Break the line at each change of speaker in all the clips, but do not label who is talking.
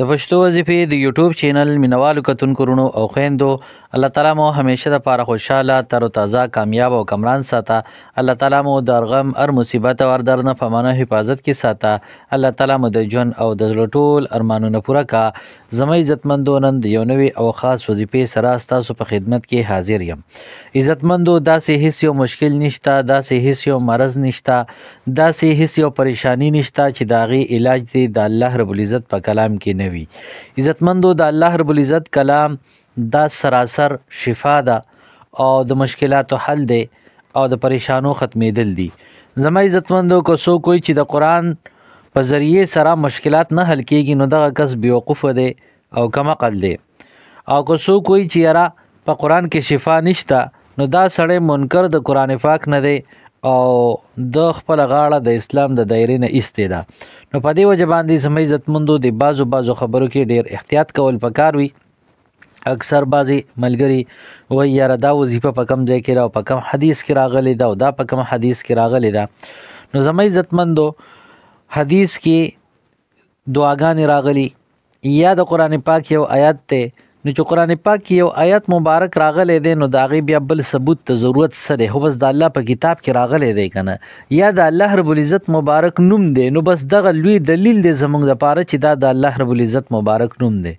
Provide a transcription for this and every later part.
د پښتو وظیفې د یوټیوب چینل مینوالو کتونکو رونو او خويندو الله تعالی مو همیشه د پاره خوشاله تر تازه کامیاب او کمران ساته الله تعالی مو د غم هر مصیبت او درد نه پمانه حفاظت کی ساته الله تعالی مو د جون او د لټول ارمانونه پوره کا زمې عزتمندو نن د یو نوي او خاص وظیفې سره تاسو په خدمت کې حاضر یم عزتمندو داسې هیڅ یو مشکل نشته داسې هیڅ یو مرز نشته داسې هیڅ یو پریشانی نشته چې داغي علاج دی د الله رب العزت په کلام کې نه نه وي عزتمندو د الله رب العزت کلام دا سراسر شفا ده او د مشکلاتو حل دی او د پریشانو ختمېدل دي زما عزتمندو کو سو کوی چې د قران په ذریعه سره مشکلات نه حل کیږي نو دغه کس بیوقوف دی او کم عقل دی او کو سو کوی چې یاره په قران کې شفا نشته نو دا سړی منکر د قران پاک نه دی او د خپل غاړه د اسلام د دایرې نه ایستې ده نو په دې وجه باندې زموږ عزتمندو د بازو بازو خبرو کې ډیر احتیاط کول پکار وي اکثر بعضی ملګری و یاره دا وظیفه په کم ځای کې را او په کم حدیث کې راغلی دا او دا په کم حدیث کې راغلی دا نو زموږ عزتمندو حدیث کې دعاګانې راغلی یا د قران پاک یو آیات ته نو چې قران پاک یو آیت مبارک راغلی دی نو داغي بیا بل ثبوت ته ضرورت سره هو بس د الله په کتاب کې راغلی دی کنه یا د الله رب العزت مبارک نوم دی نو بس دغه لوی دلیل دی زمونږ د پاره چې دا د الله رب العزت مبارک نوم دی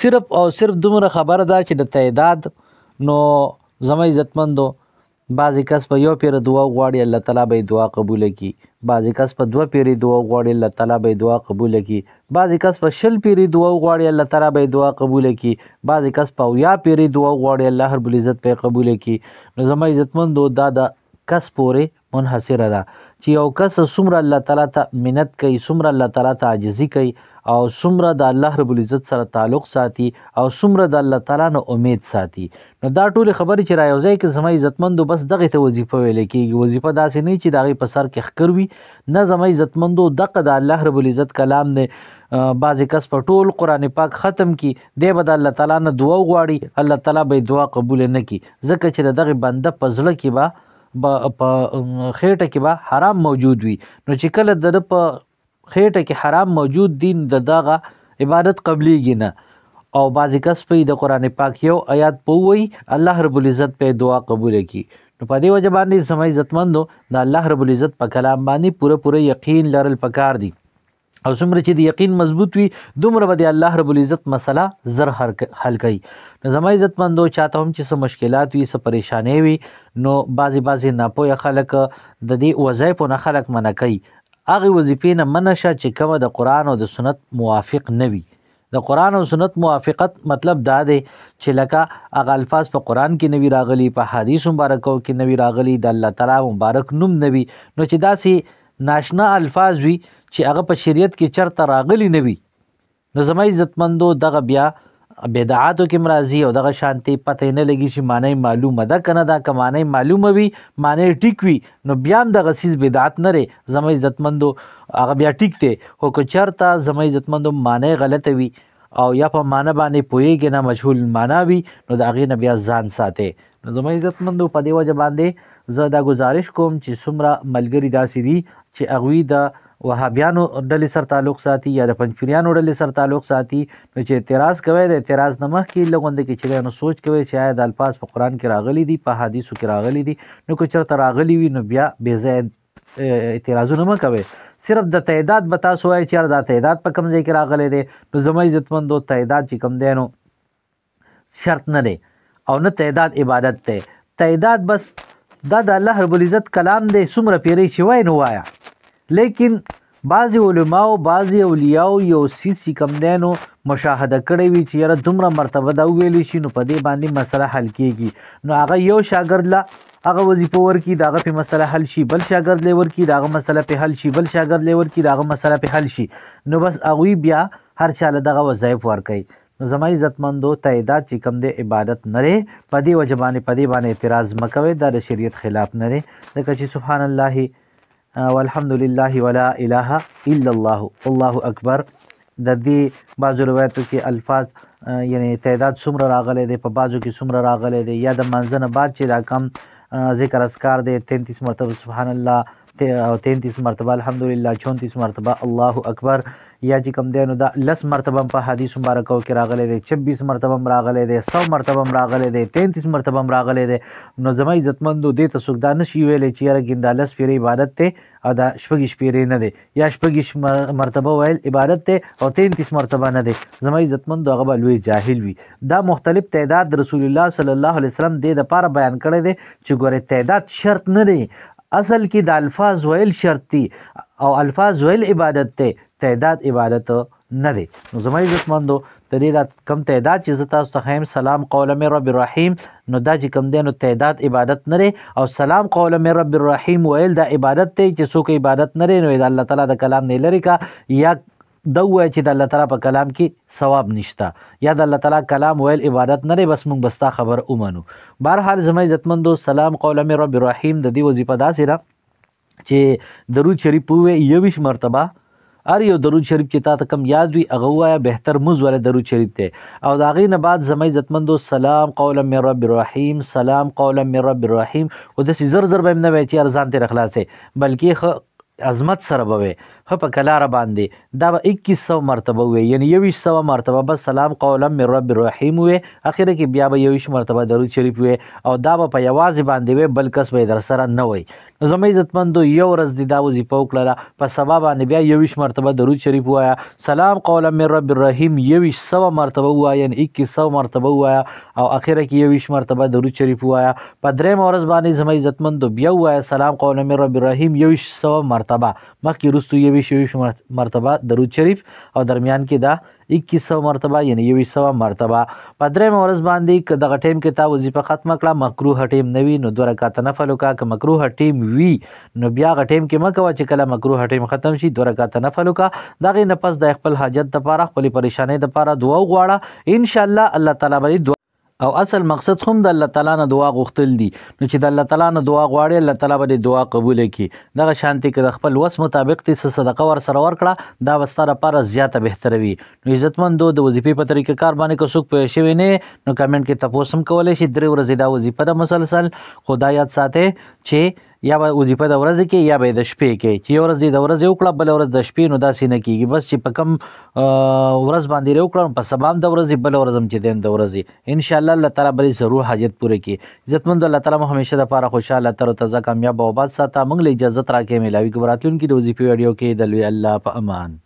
صرف او صرف دومره خبره ده چې د تعداد نو زما عزتمندو بعضې کس په یو پیره دعا غواړي الله تعالی به دعا قبوله کړي بعضې کس په دوه پیرې دعا غواړي الله تعالی به دعا قبوله کړي بعضې کس په شل پیرې دعا غواړي الله تعالی به دعا قبوله کړي بعضې کس په اویا پیرې دعا غواړي الله رب العزت به قبوله کړي نو زما عزتمندو دا د کس پورې منحصره ده چې یو کس څومره الله تعالی ته مننت کوي څومره الله تعالی ته عاجزي کوي او څومره د الله رب العزت سره تعلق ساتي او څومره د الله تعالی نه امید ساتي نو دا ټول خبرې چې رايوځي کې زما عزتمندو بس دغه ته وظیفه ویل کېږي وظیفه داسې نه چې دغه په سر کې خکر وي نه زما عزتمندو دغه د الله رب العزت کلام نه بعضی کس په ټول قران پاک ختم کی دی به الله تعالی نه دعا غواړي الله تعالی به دعا قبول نه کی ځکه چې دغه بنده پزړه کې به په خېټه کې به حرام موجود وي نو چې کله د په خېټه کې حرام موجود دین د دغه عبادت قبليږي نه او بعضی کس په د قران پاک یو آیات پووي الله رب العزت په دعا قبول کړي نو په دې وجه باندې سمای عزتمندو د الله رب العزت په کلام باندې پوره پوره یقین لرل پکار دي او څومره چې د یقین مضبوط وي دومره به د الله رب العزت مسله زر حل کوي نو زما عزتمندو چاته هم چې څه مشکلات وي څه پریشانې وي نو بعضی بعضی ناپوهه خلک د دې وظایفو نه خلک منع کوي هغه وظیفې نه منع شه چې کومه د قرآن او د سنت موافق نه وي د قرآن او سنت موافقت مطلب دا دی چې لکه هغه الفاظ په قرآن کې نوی راغلي په حدیث مبارکو کې نوی راغلي د الله تعالی مبارک نوم نوی نو چې داسې ناشنا الفاظ وي چې هغه په شریعت کې چرته راغلي نوی نو زما عزتمندو دغه بیا بدعاتو کې مرضی او دغه شانتي پته نه لګي چې معنی معلومه ده کنه دا که معنی معلومه وي معنی ټیک وي نو بیا هم دغه سیز بدعت نه ری زما عزتمندو هغه بیا ټیک دی خو که چېرته زما عزتمندو معنی غلطه وي او یا په معنی باندې پوهیږي نه مجهول معنی وي نو د هغې نه بیا ځان ساتې نو زما عزتمندو په دې وجه باندې زه دا گزارش کوم چې څومره ملګري داسې دي چې هغوی د دا وهابیانو ډلې سره تعلق ساتي یا د پنځپیریانو ډلې سره تعلق ساتي نو چې اعتراض کوي د اعتراض نه مخکې لغوند کې چې نو سوچ کوي چې آیا د الفاظ په قران کې راغلي دي په حدیثو کې راغلي دي نو که چېرته راغلي وي نو بیا بې ځای اعتراضونه مه کوئ صرف د تعداد به تاسو وایي چې دا تعداد په کوم ځای کې راغلی دی نو زما عزتمندو تعداد چې کوم دی نو شرط نه دی او نه تعداد عبادت دی تعداد بس دا د الله رب العزت کلام دی څومره پیری چې وای نو وایه لیکن بعضی علماو بعضی اولیاو یو سیسی کم دینو مشاهده کړی وي چې یاره دومره مرتبه دا ویلی شي نو په دې باندې مسله حل کیږي نو هغه یو شاګرد لا هغه وظیفه ورکی داغه په مسله حل شي بل شاګرد لور کی داغه مسله په حل شي بل شاګرد لور کی داغه مسله په حل شي نو بس هغه بیا هر چاله دغه وظایف ورکړي نو زما عزتمندو تعداد چې کم دی عبادت نه لري په دې وجه باندې په دې باندې اعتراض مکوي دا د شریعت خلاف نه دی ځکه چې سبحان الله والحمدلله ولا اله الا الله الله اکبر د دې بازو روایتو کې الفاظ یعنی تعداد څومره راغلي دی په بازو کې څومره راغلي دی یا د منځنه بعد چې دا کم ذکر اسکار دی 33 مرتبه سبحان الله او 33 مرتبه الحمدلله 34 مرتبه الله اکبر یا چې کوم دی نو دا لس مرتبه په حدیث مبارکو کې راغلی دی 26 مرتبه راغلی دی 100 مرتبه راغلی دی 33 مرتبه راغلی دی نو زما عزتمندو دې ته څوک دا نشي ویلی چې یاره ګیندا لس پیری عبادت دی او دا شپږ شپیرې نه دی یا شپږ مرتبه ویل عبادت دی او 33 مرتبه نه دی زما عزتمندو هغه به لوی جاهل وي دا مختلف تعداد رسول الله صلی الله علیه وسلم دې د پاره بیان کړی دی چې ګوره تعداد شرط نه دی اصل کې د الفاظ ویل شرط دي او الفاظ ویل عبادت ته تعداد عبادت نه دی نو زما عزتمندو د دې د کم تعداد چې زه تاسو ته هم سلام قوله مې رب الرحیم نو دا چې کم دی نو تعداد عبادت نه او سلام قوله مې رب الرحیم ویل دا عبادت دی چې څوک عبادت نه نو د الله تعالی د کلام نه لري کا یا دا وایي چې د الله تعالی په کلام کې ثواب نشته یا د الله تعالی کلام ویل عبادت نه بس مونږ بستا خبر اومنو بهرحال زما عزتمندو سلام قول مې رب رحیم د دې وظیفه داسې را چې درود شریف په یوش مرتبه ار یو درود شریف چې تا ته کم یاد وي هغه وایا بهتر مز ول درود شریف ته او دا غي نه بعد زمي عزتمندو سلام قولا من رب الرحیم سلام قولا من رب الرحیم او د سي زر زر به نه وي چې ارزان ته خلاصې بلکې عظمت سره به خپ کلار باندې دا به 2100 مرتبه وي یعنی 2100 مرتبه به سلام قولا من رب الرحیم وي اخر کې بیا به 21 مرتبه درود شریف وي او دا به په یوازې باندې وي بل کس به در سره نه وي زمې عزتمندو یو ورځ دی دا وظیفه وکړه په سبا باندې بیا 21 مرتبه درود شریف وایا سلام قولا من رب الرحیم 2100 مرتبه وایا یعنی 2100 مرتبه وایا او اخر کې 21 مرتبه درود شریف وایا په درې ورځ باندې زمې عزتمندو بیا وایا سلام قولا من رب الرحیم 2100 مرتبه مخکې رستو 21 دویش مرتبه درود شریف او درمیان کې دا 2100 مرتبه یعنی 2100 مرتبه په درې مورز باندې ک دغه ټیم کې تا وظیفه ختمه کړه مکروه ټیم نوی نو دوه رکعات نفل وکا ک مکروه ټیم وی نو بیا غ ټیم کې مکو چې کله مکروه ټیم ختم شي دوه رکعات نفل وکا دغه نه پس د خپل حاجت لپاره خپل پریشانې لپاره دعا وغواړه ان شاء الله الله تعالی به او اصل مقصد هم د الله تعالی نه دعا غوښتل دي نو چې د الله تعالی نه دعا غواړي الله تعالی به دعا قبول کړي دغه شانتي کې د خپل وس مطابق ته صدقه ور سره ورکړه دا وستاره لپاره زیاته بهتره وي نو عزتمندو د وظیفې په طریقه کار باندې کو څوک پوه شوی نه نو کمنټ کې تاسو هم کولای شئ درې ورځې دا وظیفه د مسلسل خدایات ساته چې یا به وظیفه د ورځې کې یا به د شپې کې چې یو ورځ د ورځې وکړه بل ورځ د شپې نو داسې نه کیږي بس چې په کم ورځ باندې ری وکړم په سبا د ورځې بل ورځ هم چې دین د ورځې ان شاء الله الله تعالی بری ضرور حاجت پوره کړي عزتمند الله تعالی مو همیشه د پاره خوشاله تر تازه کامیاب او آباد ساته موږ له اجازه راکې ملاوي کوم راتلونکي د وظیفې ویډیو کې د لوی الله په امان